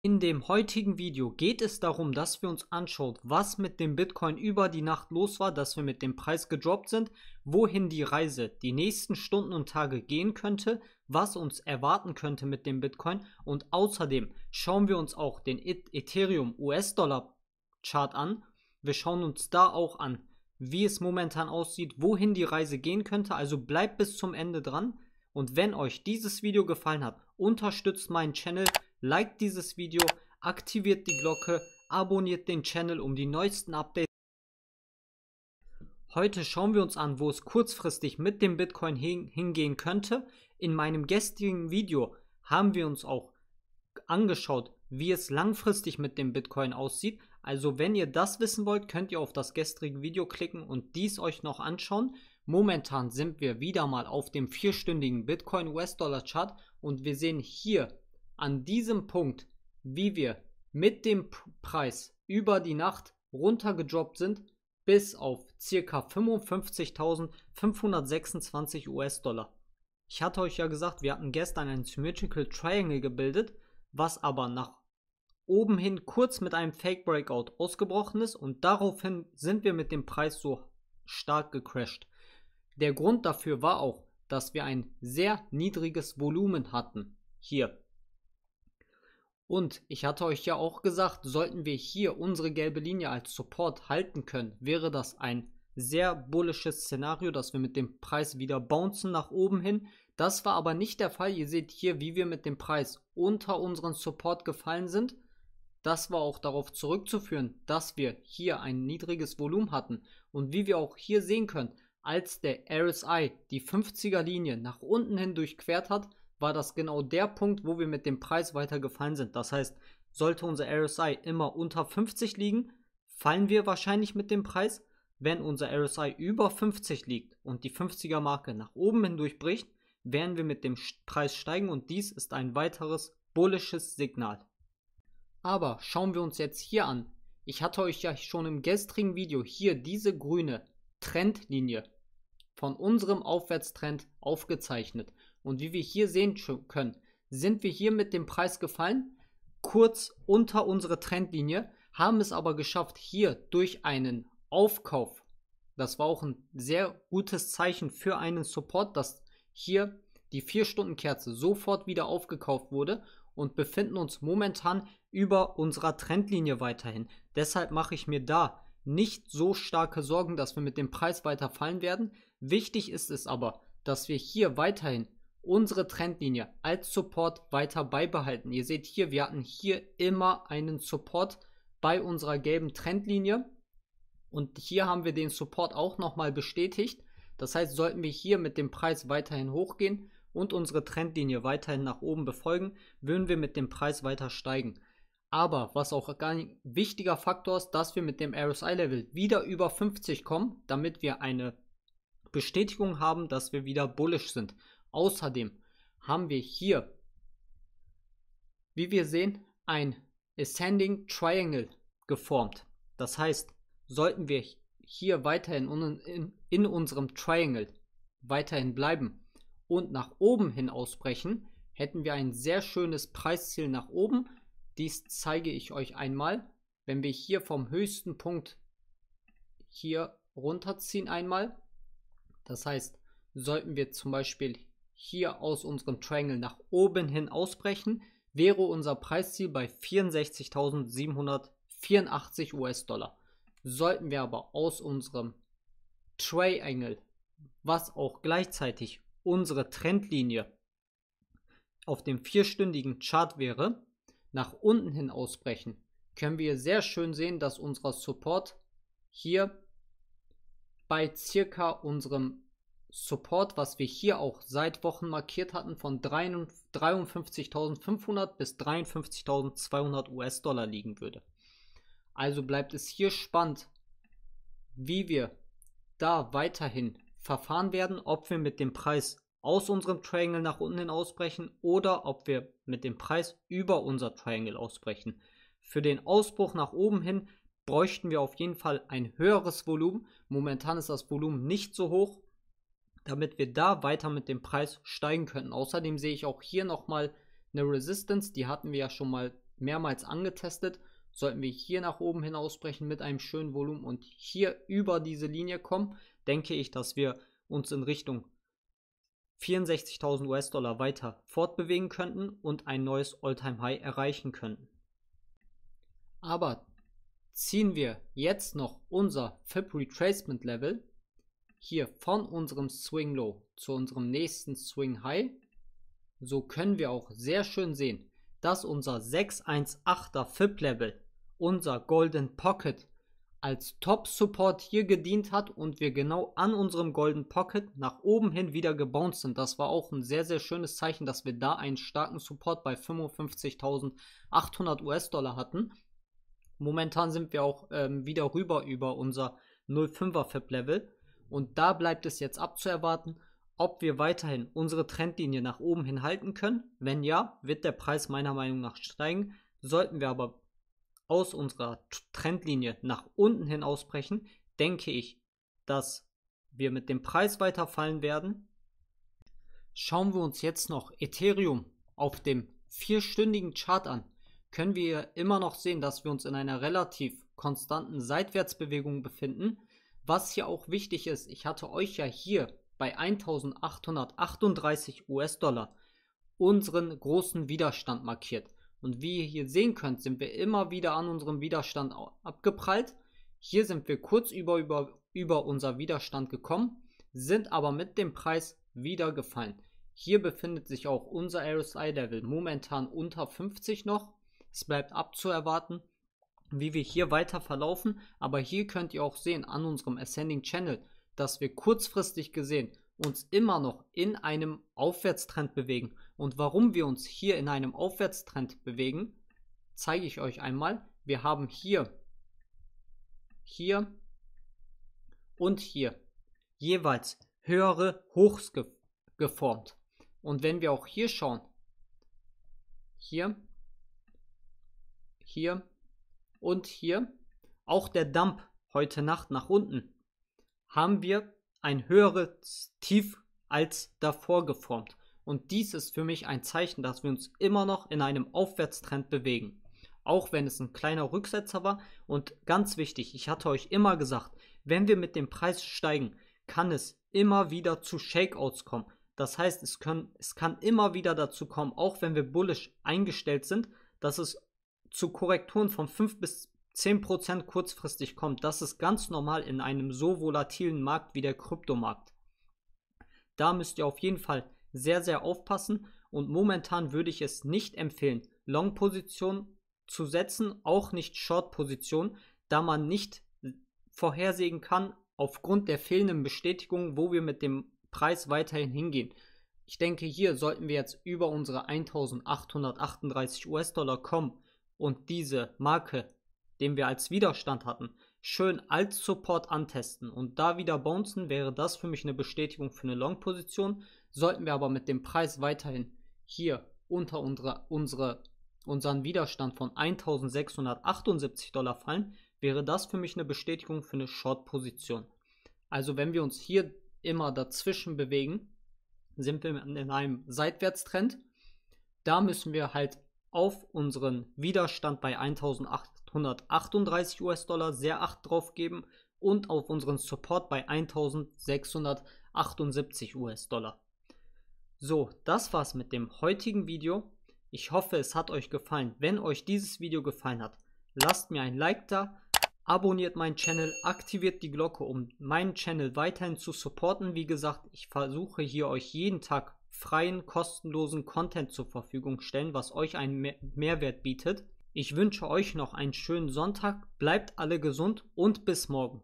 In dem heutigen Video geht es darum, dass wir uns anschauen, was mit dem Bitcoin über die Nacht los war, dass wir mit dem Preis gedroppt sind, wohin die Reise die nächsten Stunden und Tage gehen könnte, was uns erwarten könnte mit dem Bitcoin und außerdem schauen wir uns auch den e- Ethereum US-Dollar Chart an. Wir schauen uns da auch an, wie es momentan aussieht, wohin die Reise gehen könnte, also bleibt bis zum Ende dran. Und wenn euch dieses Video gefallen hat, unterstützt meinen Channel liked dieses Video, aktiviert die Glocke, abonniert den Channel, um die neuesten Updates. Heute schauen wir uns an, wo es kurzfristig mit dem Bitcoin hin hingehen könnte. In meinem gestrigen Video haben wir uns auch angeschaut, wie es langfristig mit dem Bitcoin aussieht. Also wenn ihr das wissen wollt, könnt ihr auf das gestrige Video klicken und dies euch noch anschauen. Momentan sind wir wieder mal auf dem vierstündigen Bitcoin US-Dollar-Chart und wir sehen hier an diesem Punkt, wie wir mit dem Preis über die Nacht runtergedroppt sind, bis auf ca. 55.526 US-Dollar. Ich hatte euch ja gesagt, wir hatten gestern ein Symmetrical Triangle gebildet, was aber nach oben hin kurz mit einem Fake Breakout ausgebrochen ist und daraufhin sind wir mit dem Preis so stark gecrashed. Der Grund dafür war auch, dass wir ein sehr niedriges Volumen hatten. Hier und ich hatte euch ja auch gesagt, sollten wir hier unsere gelbe Linie als Support halten können, wäre das ein sehr bullisches Szenario, dass wir mit dem Preis wieder bouncen nach oben hin. Das war aber nicht der Fall. Ihr seht hier, wie wir mit dem Preis unter unseren Support gefallen sind. Das war auch darauf zurückzuführen, dass wir hier ein niedriges Volumen hatten. Und wie wir auch hier sehen können, als der RSI die 50er Linie nach unten hin durchquert hat, war das genau der Punkt, wo wir mit dem Preis weiter gefallen sind. Das heißt, sollte unser RSI immer unter 50 liegen, fallen wir wahrscheinlich mit dem Preis. Wenn unser RSI über 50 liegt und die 50er Marke nach oben hindurch bricht, werden wir mit dem Preis steigen und dies ist ein weiteres bullisches Signal. Aber schauen wir uns jetzt hier an. Ich hatte euch ja schon im gestrigen Video hier diese grüne Trendlinie von unserem Aufwärtstrend aufgezeichnet und wie wir hier sehen können, sind wir hier mit dem Preis gefallen, kurz unter unsere Trendlinie, haben es aber geschafft, hier durch einen Aufkauf, das war auch ein sehr gutes Zeichen für einen Support, dass hier die 4-Stunden-Kerze sofort wieder aufgekauft wurde und befinden uns momentan über unserer Trendlinie weiterhin. Deshalb mache ich mir da nicht so starke Sorgen, dass wir mit dem Preis weiter fallen werden. Wichtig ist es aber, dass wir hier weiterhin unsere Trendlinie als Support weiter beibehalten. Ihr seht hier, wir hatten hier immer einen Support bei unserer gelben Trendlinie und hier haben wir den Support auch nochmal bestätigt. Das heißt, sollten wir hier mit dem Preis weiterhin hochgehen und unsere Trendlinie weiterhin nach oben befolgen, würden wir mit dem Preis weiter steigen. Aber was auch ein wichtiger Faktor ist, dass wir mit dem RSI-Level wieder über 50 kommen, damit wir eine Bestätigung haben, dass wir wieder bullish sind. Außerdem haben wir hier, wie wir sehen, ein Ascending Triangle geformt. Das heißt, sollten wir hier weiterhin in, in unserem Triangle weiterhin bleiben und nach oben hin ausbrechen, hätten wir ein sehr schönes Preisziel nach oben. Dies zeige ich euch einmal. Wenn wir hier vom höchsten Punkt hier runterziehen einmal, das heißt, sollten wir zum Beispiel hier aus unserem Triangle nach oben hin ausbrechen, wäre unser Preisziel bei 64.784 US-Dollar. Sollten wir aber aus unserem Triangle, was auch gleichzeitig unsere Trendlinie auf dem vierstündigen Chart wäre, nach unten hin ausbrechen, können wir sehr schön sehen, dass unser Support hier bei circa unserem Support, was wir hier auch seit Wochen markiert hatten, von 53.500 bis 53.200 US-Dollar liegen würde. Also bleibt es hier spannend, wie wir da weiterhin verfahren werden, ob wir mit dem Preis aus unserem Triangle nach unten hin ausbrechen oder ob wir mit dem Preis über unser Triangle ausbrechen. Für den Ausbruch nach oben hin bräuchten wir auf jeden Fall ein höheres Volumen. Momentan ist das Volumen nicht so hoch, damit wir da weiter mit dem Preis steigen könnten. Außerdem sehe ich auch hier nochmal eine Resistance, die hatten wir ja schon mal mehrmals angetestet. Sollten wir hier nach oben hinausbrechen mit einem schönen Volumen und hier über diese Linie kommen, denke ich, dass wir uns in Richtung 64.000 US-Dollar weiter fortbewegen könnten und ein neues All-Time-High erreichen könnten. Aber ziehen wir jetzt noch unser FIP Retracement Level hier von unserem Swing Low zu unserem nächsten Swing High, so können wir auch sehr schön sehen, dass unser 618er FIP Level, unser Golden Pocket, als Top Support hier gedient hat und wir genau an unserem Golden Pocket nach oben hin wieder gebounced sind. Das war auch ein sehr, sehr schönes Zeichen, dass wir da einen starken Support bei 55.800 US-Dollar hatten. Momentan sind wir auch ähm, wieder rüber über unser 05er FIP Level. Und da bleibt es jetzt abzuerwarten, ob wir weiterhin unsere Trendlinie nach oben hin halten können. Wenn ja, wird der Preis meiner Meinung nach steigen. Sollten wir aber aus unserer Trendlinie nach unten hin ausbrechen, denke ich, dass wir mit dem Preis weiterfallen werden. Schauen wir uns jetzt noch Ethereum auf dem vierstündigen Chart an, können wir immer noch sehen, dass wir uns in einer relativ konstanten Seitwärtsbewegung befinden. Was hier auch wichtig ist, ich hatte euch ja hier bei 1838 US-Dollar unseren großen Widerstand markiert. Und wie ihr hier sehen könnt, sind wir immer wieder an unserem Widerstand abgeprallt. Hier sind wir kurz über, über, über unser Widerstand gekommen, sind aber mit dem Preis wieder gefallen. Hier befindet sich auch unser RSI-Level momentan unter 50 noch. Es bleibt abzuerwarten wie wir hier weiter verlaufen. Aber hier könnt ihr auch sehen an unserem Ascending Channel, dass wir kurzfristig gesehen uns immer noch in einem Aufwärtstrend bewegen. Und warum wir uns hier in einem Aufwärtstrend bewegen, zeige ich euch einmal. Wir haben hier, hier und hier jeweils höhere Hochs ge geformt. Und wenn wir auch hier schauen, hier, hier und hier auch der Dump heute Nacht nach unten haben wir ein höheres Tief als davor geformt. Und dies ist für mich ein Zeichen, dass wir uns immer noch in einem Aufwärtstrend bewegen. Auch wenn es ein kleiner Rücksetzer war. Und ganz wichtig, ich hatte euch immer gesagt, wenn wir mit dem Preis steigen, kann es immer wieder zu Shakeouts kommen. Das heißt, es, können, es kann immer wieder dazu kommen, auch wenn wir bullisch eingestellt sind, dass es zu Korrekturen von 5 bis 10% kurzfristig kommt, das ist ganz normal in einem so volatilen Markt wie der Kryptomarkt. Da müsst ihr auf jeden Fall sehr, sehr aufpassen und momentan würde ich es nicht empfehlen, Long-Positionen zu setzen, auch nicht Short-Positionen, da man nicht vorhersehen kann, aufgrund der fehlenden Bestätigung, wo wir mit dem Preis weiterhin hingehen. Ich denke, hier sollten wir jetzt über unsere 1838 US-Dollar kommen und diese Marke, den wir als Widerstand hatten, schön als Support antesten und da wieder bouncen, wäre das für mich eine Bestätigung für eine Long-Position. Sollten wir aber mit dem Preis weiterhin hier unter unsere, unsere, unseren Widerstand von 1678 Dollar fallen, wäre das für mich eine Bestätigung für eine Short-Position. Also wenn wir uns hier immer dazwischen bewegen, sind wir in einem Seitwärtstrend. Da müssen wir halt auf unseren Widerstand bei 1838 US-Dollar sehr Acht drauf geben und auf unseren Support bei 1678 US-Dollar. So, das war's mit dem heutigen Video. Ich hoffe, es hat euch gefallen. Wenn euch dieses Video gefallen hat, lasst mir ein Like da, abonniert meinen Channel, aktiviert die Glocke, um meinen Channel weiterhin zu supporten. Wie gesagt, ich versuche hier euch jeden Tag freien, kostenlosen Content zur Verfügung stellen, was euch einen Mehrwert bietet. Ich wünsche euch noch einen schönen Sonntag, bleibt alle gesund und bis morgen.